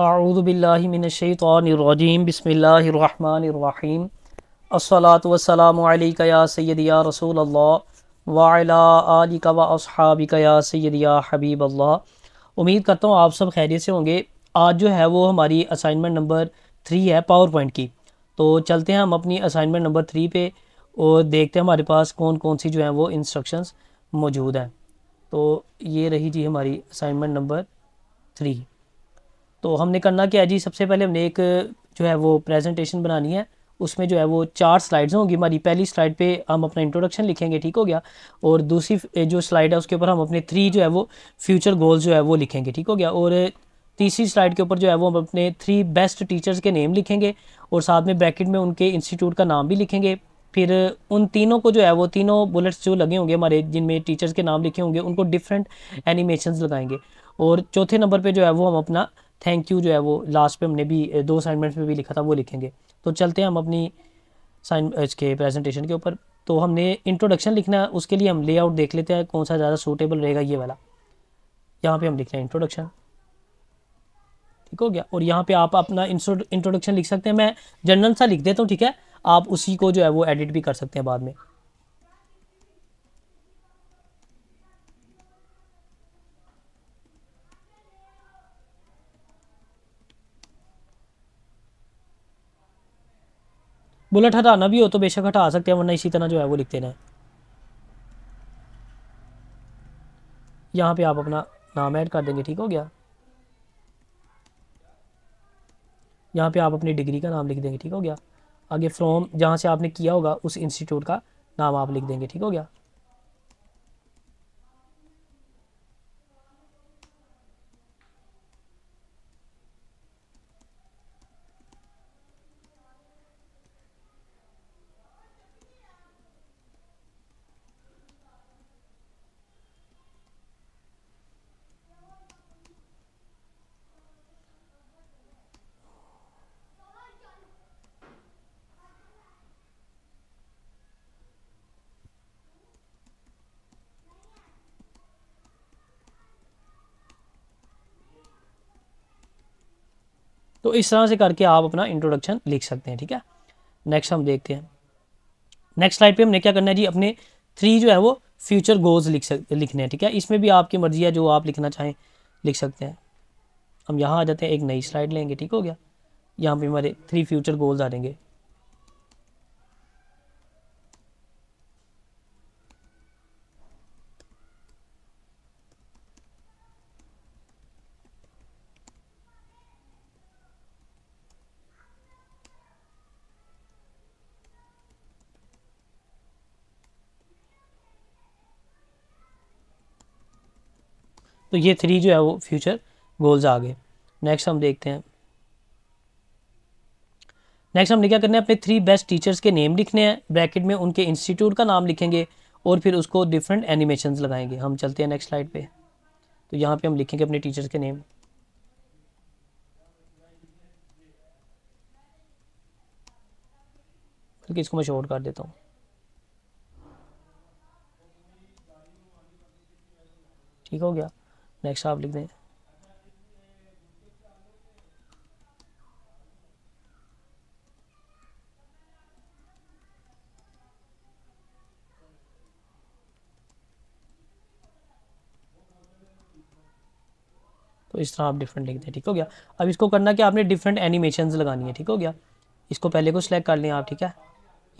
आऊदबिल्लिमिनशैतरजीम बसमीम असलात वसलाम या सैदिया रसूल अल्लाह वाला आलिका या सैदिया हबीब अल्लाह उम्मीद करता हूँ आप सब खैरियत से होंगे आज जो है वो हमारी असाइनमेंट नंबर थ्री है पावर पॉइंट की तो चलते हैं हम अपनी असाइनमेंट नंबर थ्री पे और देखते हैं हमारे पास कौन कौन सी जो है वो इंस्ट्रक्शंस मौजूद हैं तो ये रही जी हमारी असाइनमेंट नंबर थ्री तो हमने करना क्या है जी सबसे पहले हमने एक जो है वो प्रेजेंटेशन बनानी है उसमें जो है वो चार स्लाइड्स होंगी हमारी पहली स्लाइड पे हम अपना इंट्रोडक्शन लिखेंगे ठीक हो गया और दूसरी जो स्लाइड है उसके ऊपर हम अपने थ्री जो है वो फ्यूचर गोल्स जो है वो लिखेंगे ठीक हो गया और तीसरी स्लाइड के ऊपर जो है वो हम अपने थ्री बेस्ट टीचर्स के नेम लिखेंगे और साथ में ब्रैकेट में उनके इंस्टीट्यूट का नाम भी लिखेंगे फिर उन तीनों को जो है वो तीनों बुलेट्स जो लगे होंगे हमारे जिनमें टीचर्स के नाम लिखे होंगे उनको डिफरेंट एनिमेशन लगाएंगे और चौथे नंबर पर जो है वो हम अपना थैंक यू जो है वो लास्ट पे हमने भी दो असाइनमेंट्स में भी लिखा था वो लिखेंगे तो चलते हैं हम अपनी साइन इसके प्रेजेंटेशन के ऊपर तो हमने इंट्रोडक्शन लिखना है उसके लिए हम लेआउट देख लेते हैं कौन सा ज़्यादा सूटेबल रहेगा ये वाला यहाँ पे हम लिख रहे हैं इंट्रोडक्शन ठीक हो गया और यहाँ पे आप अपना इंट्रोडक्शन लिख सकते हैं मैं जनरल सा लिख देता हूँ ठीक है आप उसी को जो है वो एडिट भी कर सकते हैं बाद में बुलेट हटाना भी हो तो बेशक हटा सकते हैं वरना इसी तरह जो है वो लिखते देना यहाँ पे आप अपना नाम ऐड कर देंगे ठीक हो गया यहाँ पे आप अपनी डिग्री का नाम लिख देंगे ठीक हो गया आगे फ्रॉम जहाँ से आपने किया होगा उस इंस्टीट्यूट का नाम आप लिख देंगे ठीक हो गया तो इस तरह से करके आप अपना इंट्रोडक्शन लिख सकते हैं ठीक है नेक्स्ट हम देखते हैं नेक्स्ट स्लाइड पे हमने क्या करना है जी अपने थ्री जो है वो फ्यूचर गोल्स लिख सक लिखने हैं ठीक है इसमें भी आपकी मर्जी है जो आप लिखना चाहें लिख सकते हैं हम यहाँ आ जाते हैं एक नई स्लाइड लेंगे ठीक हो गया यहाँ पे हमारे थ्री फ्यूचर गोल्स आ जाएंगे तो ये थ्री जो है वो फ्यूचर गोल्स आ गए नेक्स्ट हम देखते हैं नेक्स्ट हमने क्या करना है अपने थ्री बेस्ट टीचर्स के नेम लिखने हैं ब्रैकेट में उनके इंस्टीट्यूट का नाम लिखेंगे और फिर उसको डिफरेंट एनिमेशन लगाएंगे हम चलते हैं नेक्स्ट स्लाइड पे तो यहाँ पे हम लिखेंगे अपने टीचर्स के नेम बल्कि इसको मैं शॉर्ट कर देता हूँ ठीक हो गया नेक्स्ट आप लिख दें तो इस तरह आप डिफरेंट लिख दें ठीक हो गया अब इसको करना कि आपने डिफरेंट एनिमेशन लगानी है ठीक हो गया इसको पहले को सिलेक्ट कर लें आप ठीक है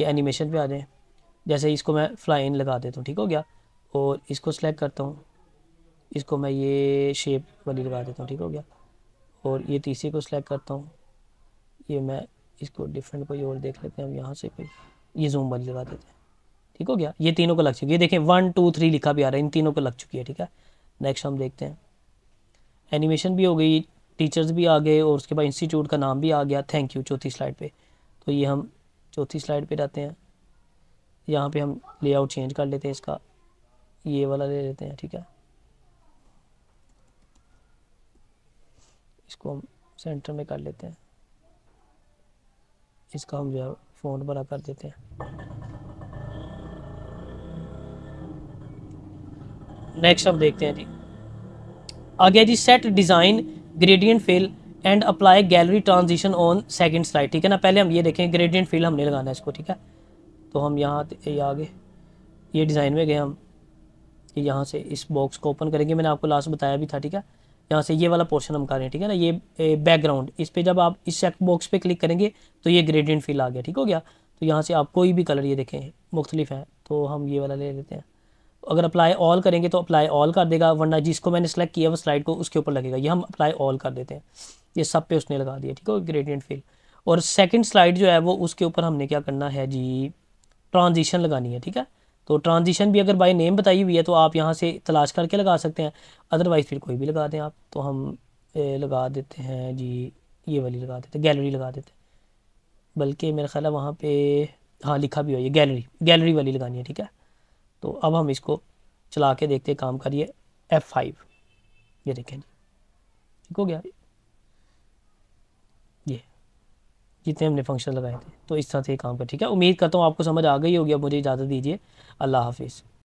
ये एनिमेशन पे आ जाएँ जैसे इसको मैं फ्लाई इन लगा देता हूँ ठीक हो गया और इसको सिलेक्ट करता हूँ इसको मैं ये शेप वाली लगा देता हूँ ठीक हो गया और ये तीसरी को सिलेक्ट करता हूँ ये मैं इसको डिफरेंट कोई और देख लेते हैं हम यहाँ से कोई ये जूम वाली लगा देते हैं ठीक हो गया ये तीनों को लग चुकी है देखें वन टू थ्री लिखा भी आ रहा है इन तीनों को लग चुकी है ठीक है नेक्स्ट हम देखते हैं एनिमेशन भी हो गई टीचर्स भी आ गए और उसके बाद इंस्टीट्यूट का नाम भी आ गया थैंक यू चौथी स्लाइड पर तो ये हम चौथी स्लाइड पर रहते हैं यहाँ पर हम लेआउट चेंज कर लेते हैं इसका ये वाला ले लेते हैं ठीक है इसको हम सेंटर में कर लेते हैं इसका हम जो है फ़ोन बड़ा कर देते हैं नेक्स्ट हम देखते हैं जी आ गया जी set design gradient fill and apply gallery transition on second slide ठीक है ना पहले हम ये देखें ग्रेडियंट फिल हमने लगाना है इसको ठीक है तो हम यहाँ आगे ये डिज़ाइन में गए हम यहाँ से इस बॉक्स को ओपन करेंगे मैंने आपको लास्ट बताया भी था ठीक है यहाँ से ये वाला पोर्शन हम कर रहे हैं ठीक है ना ये बैकग्राउंड इस पर जब आप इस चेक बॉक्स क्लिक करेंगे तो ये ग्रेडियंट फील आ गया ठीक हो गया तो यहाँ से आप कोई भी कलर ये देखें मुख्तलिफ है तो हम ये वाला ले लेते हैं अगर अप्लाई ऑल करेंगे तो अप्लाई ऑल कर देगा वरना जिसको मैंने सेलेक्ट किया वो स्लाइड को उसके ऊपर लगेगा ये हम अप्लाई ऑल कर देते हैं ये सब पे उसने लगा दिया ठीक है ग्रेडियंट फील और सेकंड स्लाइड जो है वो उसके ऊपर हमने क्या करना है जी ट्रांजिशन लगानी है ठीक है तो ट्रांजिशन भी अगर बाई नेम बताई हुई है तो आप यहाँ से तलाश करके लगा सकते हैं अदरवाइज़ फिर कोई भी लगा दें आप तो हम लगा देते हैं जी ये वाली लगा देते हैं गैलरी लगा देते हैं बल्कि मेरा ख्याल है वहाँ पे हाँ लिखा भी हो ये गैलरी गैलरी वाली लगानी है ठीक है तो अब हम इसको चला के देखते काम करिए एफ़ फाइव ये देखें ठीक हो गया जितने हमने फंक्शन लगाए थे तो इस तरह से ये काम कर ठीक है उम्मीद करता हूँ आपको समझ आ गई होगी अब मुझे इजाज़त दीजिए अल्लाह हाफिज़